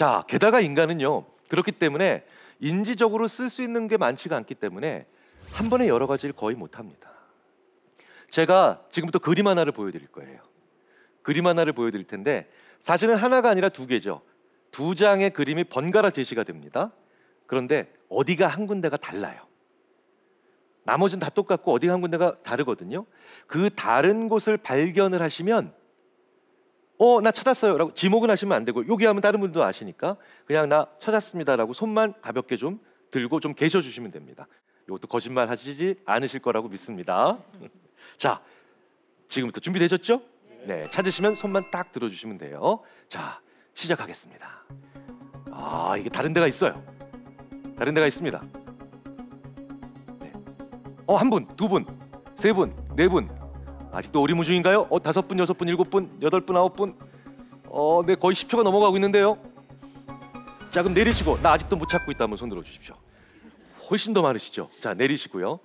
자, 게다가 인간은요. 그렇기 때문에 인지적으로 쓸 수 있는 게 많지가 않기 때문에 한 번에 여러 가지를 거의 못 합니다. 제가 지금부터 그림 하나를 보여드릴 거예요. 그림 하나를 보여드릴 텐데 사실은 하나가 아니라 두 개죠. 두 장의 그림이 번갈아 제시가 됩니다. 그런데 어디가 한 군데가 달라요. 나머지는 다 똑같고 어디가 한 군데가 다르거든요. 그 다른 곳을 발견을 하시면 어, 나 찾았어요. 라고 지목은 하시면 안 되고, 여기 하면 다른 분도 아시니까, 그냥 나 찾았습니다. 라고 손만 가볍게 좀 들고 좀 계셔 주시면 됩니다. 이것도 거짓말 하시지 않으실 거라고 믿습니다. 자, 지금부터 준비되셨죠? 네, 찾으시면 손만 딱 들어주시면 돼요. 자, 시작하겠습니다. 아, 이게 다른 데가 있어요. 다른 데가 있습니다. 네. 어, 한 분, 두 분, 세 분, 네 분, 아직도 오리무 중인가요? 어 다섯 분, 여섯 분, 일곱 분, 여덟 분, 아홉 분. 어, 네 거의 10초가 넘어가고 있는데요. 자, 그럼 내리시고 나 아직도 못 찾고 있다면 손 들어 주십시오. 훨씬 더 많으시죠. 자, 내리시고요.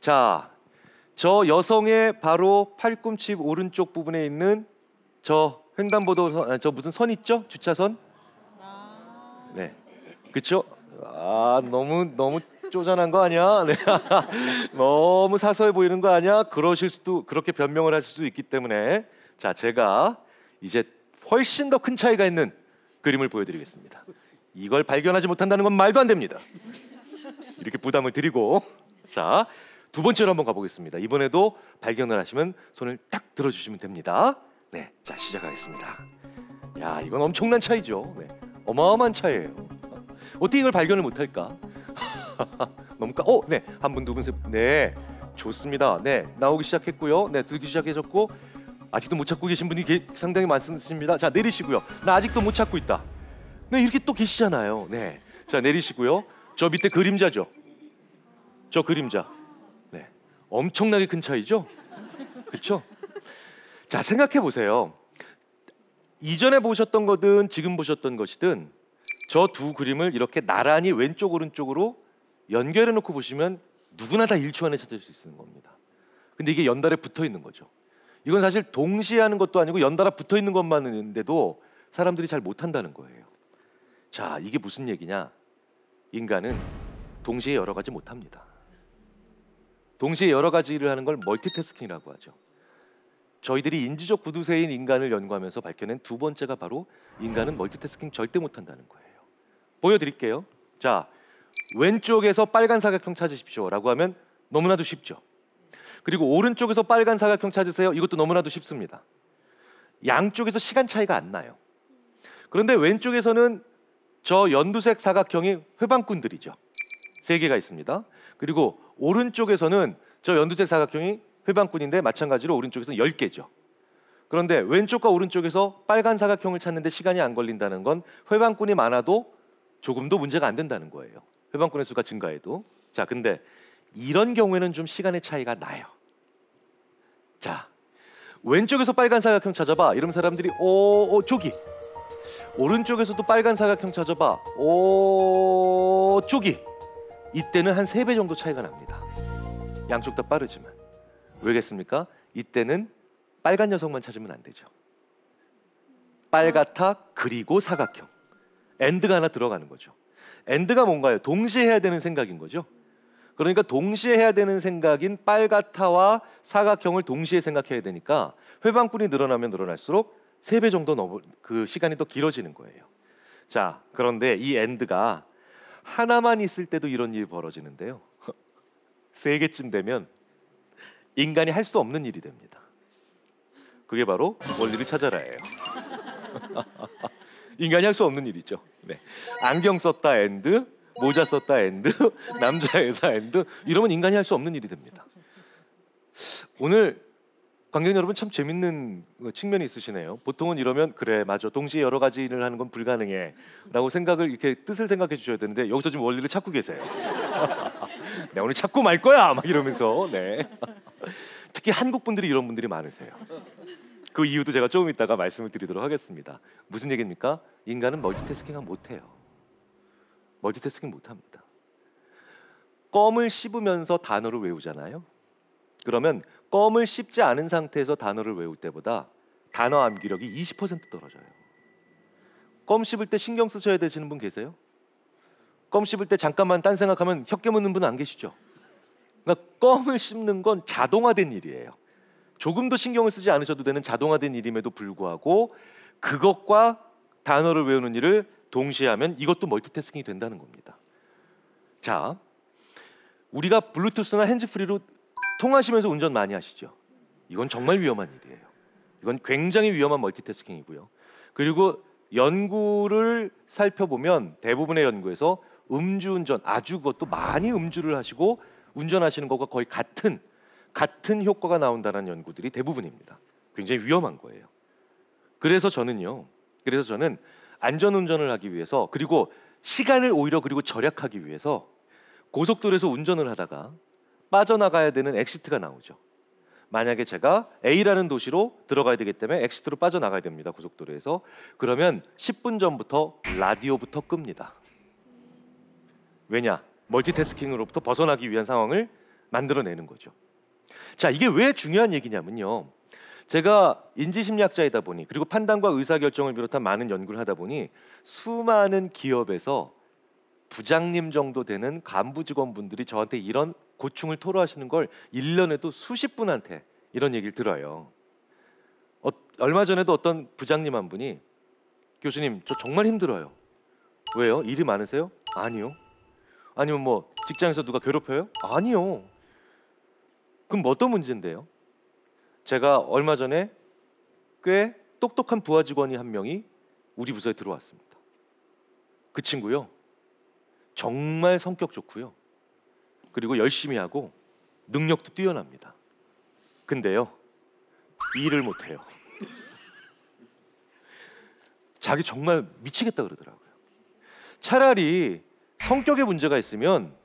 자, 저 여성의 바로 팔꿈치 오른쪽 부분에 있는 저 횡단보도 아, 저 무슨 선 있죠? 주차선? 아. 네. 그렇죠? 아, 너무 너무 쪼잔한 거 아니야? 네. 너무 사소해 보이는 거 아니야? 그러실 수도 그렇게 변명을 할 수도 있기 때문에 자 제가 이제 훨씬 더 큰 차이가 있는 그림을 보여드리겠습니다. 이걸 발견하지 못한다는 건 말도 안 됩니다. 이렇게 부담을 드리고 자두 번째로 한번 가보겠습니다. 이번에도 발견을 하시면 손을 딱 들어주시면 됩니다. 네, 자 시작하겠습니다. 야 이건 엄청난 차이죠. 네, 어마어마한 차이예요. 어떻게 이걸 발견을 못할까? 너무 까. 어, 네. 한 분, 두 분, 세 분. 네. 좋습니다. 네. 나오기 시작했고요. 네. 들기 시작해졌고 아직도 못 찾고 계신 분이 상당히 많습니다. 자, 내리시고요. 나 아직도 못 찾고 있다. 네, 이렇게 또 계시잖아요. 네. 자, 내리시고요. 저 밑에 그림자죠. 저 그림자. 네. 엄청나게 큰 차이죠? 그렇죠? 자, 생각해 보세요. 이전에 보셨던 거든 지금 보셨던 것이든 저 두 그림을 이렇게 나란히 왼쪽 오른쪽으로 연결해 놓고 보시면 누구나 다 1초 안에 찾을 수 있는 겁니다. 근데 이게 연달에 붙어 있는 거죠. 이건 사실 동시에 하는 것도 아니고 연달아 붙어 있는 것만인데도 사람들이 잘 못한다는 거예요. 자, 이게 무슨 얘기냐? 인간은 동시에 여러 가지 못합니다. 동시에 여러 가지 일을 하는 걸 멀티태스킹이라고 하죠. 저희들이 인지적 구두쇠인 인간을 연구하면서 밝혀낸 두 번째가 바로 인간은 멀티태스킹 절대 못한다는 거예요. 보여드릴게요. 자, 왼쪽에서 빨간 사각형 찾으십시오라고 하면 너무나도 쉽죠. 그리고 오른쪽에서 빨간 사각형 찾으세요. 이것도 너무나도 쉽습니다. 양쪽에서 시간 차이가 안 나요. 그런데 왼쪽에서는 저 연두색 사각형이 회방꾼들이죠. 세 개가 있습니다. 그리고 오른쪽에서는 저 연두색 사각형이 회방꾼인데 마찬가지로 오른쪽에서는 10개죠. 그런데 왼쪽과 오른쪽에서 빨간 사각형을 찾는데 시간이 안 걸린다는 건 회방꾼이 많아도 조금도 문제가 안 된다는 거예요. 회방권의 수가 증가해도 자 근데 이런 경우에는 좀 시간의 차이가 나요. 자 왼쪽에서 빨간 사각형 찾아봐 이런 사람들이 오, 어, 오 어, 저기 오른쪽에서도 빨간 사각형 찾아봐 오 어, 저기 이때는 한 세 배 정도 차이가 납니다. 양쪽 다 빠르지만 왜겠습니까? 이때는 빨간 녀석만 찾으면 안 되죠. 빨갛다 그리고 사각형. 엔드가 하나 들어가는 거죠. 엔드가 뭔가요? 동시에 해야 되는 생각인 거죠. 그러니까 동시에 해야 되는 생각인 빨갛다와 사각형을 동시에 생각해야 되니까 회방꾼이 늘어나면 늘어날수록 세 배 정도 넘을 그 시간이 더 길어지는 거예요. 자, 그런데 이 엔드가 하나만 있을 때도 이런 일이 벌어지는데요. 세 개쯤 되면 인간이 할 수 없는 일이 됩니다. 그게 바로 원리를 찾아라예요. 인간이 할 수 없는 일이죠. 네. 안경 썼다 엔드, 모자 썼다 엔드, 남자 여자 엔드 이러면 인간이 할 수 없는 일이 됩니다. 오늘 관객 여러분 참 재밌는 그 측면이 있으시네요. 보통은 이러면 그래 맞아 동시에 여러 가지 일을 하는 건 불가능해라고 생각을 이렇게 뜻을 생각해 주셔야 되는데 여기서 지금 원리를 찾고 계세요. 네, 오늘 찾고 말 거야 막 이러면서 네. 특히 한국 분들이 이런 분들이 많으세요. 그 이유도 제가 조금 이따가 말씀을 드리도록 하겠습니다. 무슨 얘기입니까? 인간은 멀티태스킹을 못해요. 멀티태스킹 못합니다. 껌을 씹으면서 단어를 외우잖아요. 그러면 껌을 씹지 않은 상태에서 단어를 외울 때보다 단어 암기력이 20% 떨어져요. 껌 씹을 때 신경 쓰셔야 되시는 분 계세요? 껌 씹을 때 잠깐만 딴 생각하면 혀 깨무는 분 안 계시죠? 그러니까 껌을 씹는 건 자동화된 일이에요. 조금도 신경을 쓰지 않으셔도 되는 자동화된 일임에도 불구하고 그것과 단어를 외우는 일을 동시에 하면 이것도 멀티태스킹이 된다는 겁니다. 자, 우리가 블루투스나 핸즈프리로 통하시면서 운전 많이 하시죠. 이건 정말 위험한 일이에요. 이건 굉장히 위험한 멀티태스킹이고요. 그리고 연구를 살펴보면 대부분의 연구에서 음주운전 아주 그것도 많이 음주를 하시고 운전하시는 것과 거의 같은 같은 효과가 나온다는 연구들이 대부분입니다. 굉장히 위험한 거예요. 그래서 저는요. 그래서 저는 안전 운전을 하기 위해서 그리고 시간을 오히려 그리고 절약하기 위해서 고속도로에서 운전을 하다가 빠져나가야 되는 엑시트가 나오죠. 만약에 제가 A라는 도시로 들어가야 되기 때문에 엑시트로 빠져나가야 됩니다. 고속도로에서. 그러면 10분 전부터 라디오부터 끕니다. 왜냐? 멀티태스킹으로부터 벗어나기 위한 상황을 만들어내는 거죠. 자, 이게 왜 중요한 얘기냐면요. 제가 인지심리학자이다 보니 그리고 판단과 의사결정을 비롯한 많은 연구를 하다 보니 수많은 기업에서 부장님 정도 되는 간부 직원분들이 저한테 이런 고충을 토로하시는 걸 1년에도 수십 분한테 이런 얘기를 들어요. 어, 얼마 전에도 어떤 부장님 한 분이 교수님 저 정말 힘들어요. 왜요? 일이 많으세요? 아니요. 아니면 뭐 직장에서 누가 괴롭혀요? 아니요. 그럼 어떤 문제인데요? 제가 얼마 전에 꽤 똑똑한 부하 직원이 한 명이 우리 부서에 들어왔습니다. 그 친구요. 정말 성격 좋고요. 그리고 열심히 하고 능력도 뛰어납니다. 근데요. 일을 못 해요. 자기 정말 미치겠다 그러더라고요. 차라리 성격에 문제가 있으면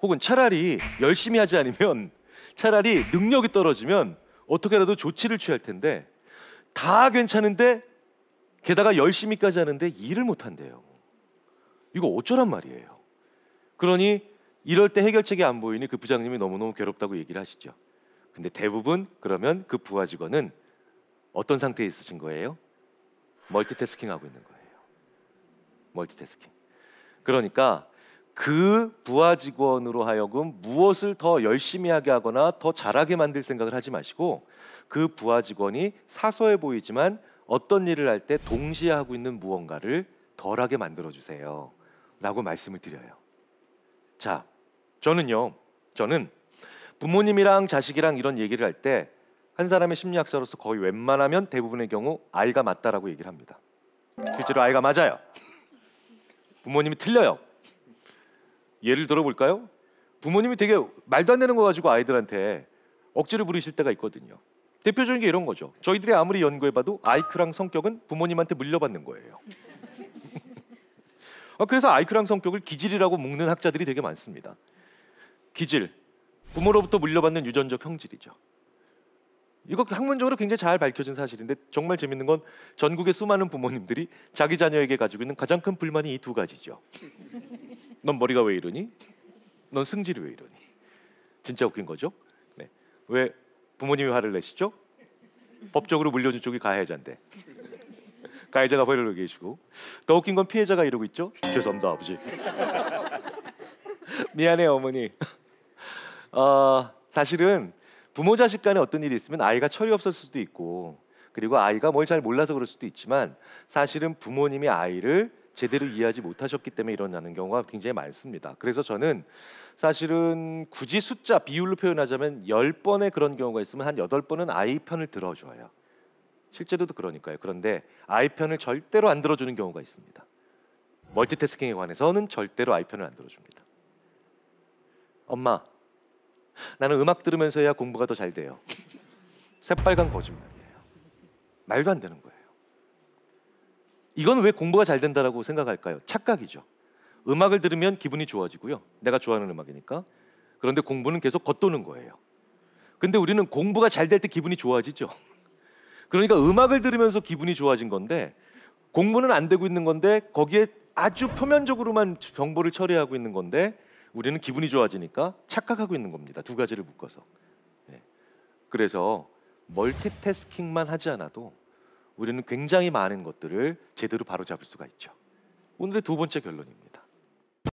혹은 차라리 열심히 하지 않으면 차라리 능력이 떨어지면 어떻게라도 조치를 취할 텐데 다 괜찮은데 게다가 열심히까지 하는데 일을 못 한대요. 이거 어쩌란 말이에요. 그러니 이럴 때 해결책이 안 보이니 그 부장님이 너무너무 괴롭다고 얘기를 하시죠. 근데 대부분 그러면 그 부하 직원은 어떤 상태에 있으신 거예요? 멀티태스킹 하고 있는 거예요. 멀티태스킹. 그러니까 그 부하 직원으로 하여금 무엇을 더 열심히 하게 하거나 더 잘하게 만들 생각을 하지 마시고 그 부하 직원이 사소해 보이지만 어떤 일을 할 때 동시에 하고 있는 무언가를 덜하게 만들어 주세요. 라고 말씀을 드려요. 자, 저는요. 저는 부모님이랑 자식이랑 이런 얘기를 할 때 한 사람의 심리학자로서 거의 웬만하면 대부분의 경우 아이가 맞다라고 얘기를 합니다. 실제로 아이가 맞아요. 부모님이 틀려요. 예를 들어볼까요? 부모님이 되게 말도 안 되는 거 가지고 아이들한테 억지를 부리실 때가 있거든요. 대표적인 게 이런 거죠. 저희들이 아무리 연구해봐도 아이크랑 성격은 부모님한테 물려받는 거예요. 어, 그래서 아이크랑 성격을 기질이라고 묶는 학자들이 되게 많습니다. 기질, 부모로부터 물려받는 유전적 형질이죠. 이거 학문적으로 굉장히 잘 밝혀진 사실인데 정말 재밌는 건 전국의 수많은 부모님들이 자기 자녀에게 가지고 있는 가장 큰 불만이 이 두 가지죠. 넌 머리가 왜 이러니? 넌 승질이 왜 이러니? 진짜 웃긴 거죠. 네. 왜 부모님이 화를 내시죠? 법적으로 물려준 쪽이 가해자인데 가해자가 화를 내고 계시고 더 웃긴 건 피해자가 이러고 있죠. 죄송합니다 아버지. 미안해 어머니. 어, 사실은 부모 자식 간에 어떤 일이 있으면 아이가 철이 없을 수도 있고 그리고 아이가 뭘 잘 몰라서 그럴 수도 있지만 사실은 부모님이 아이를 제대로 이해하지 못하셨기 때문에 일어나는 경우가 굉장히 많습니다. 그래서 저는 사실은 굳이 숫자 비율로 표현하자면 10번의 그런 경우가 있으면 한 8번은 아이 편을 들어줘요. 실제로도 그러니까요. 그런데 아이 편을 절대로 안 들어주는 경우가 있습니다. 멀티태스킹에 관해서는 절대로 아이 편을 안 들어줍니다. 엄마, 나는 음악 들으면서 야 공부가 더 잘 돼요. 새빨간 거짓말이에요. 말도 안 되는 거예요. 이건 왜 공부가 잘 된다라고 생각할까요? 착각이죠. 음악을 들으면 기분이 좋아지고요. 내가 좋아하는 음악이니까. 그런데 공부는 계속 겉도는 거예요. 근데 우리는 공부가 잘 될 때 기분이 좋아지죠. 그러니까 음악을 들으면서 기분이 좋아진 건데 공부는 안 되고 있는 건데 거기에 아주 표면적으로만 정보를 처리하고 있는 건데 우리는 기분이 좋아지니까 착각하고 있는 겁니다. 두 가지를 묶어서. 예. 그래서 멀티태스킹만 하지 않아도 우리는 굉장히 많은 것들을 제대로 바로잡을 수가 있죠. 오늘의 두 번째 결론입니다.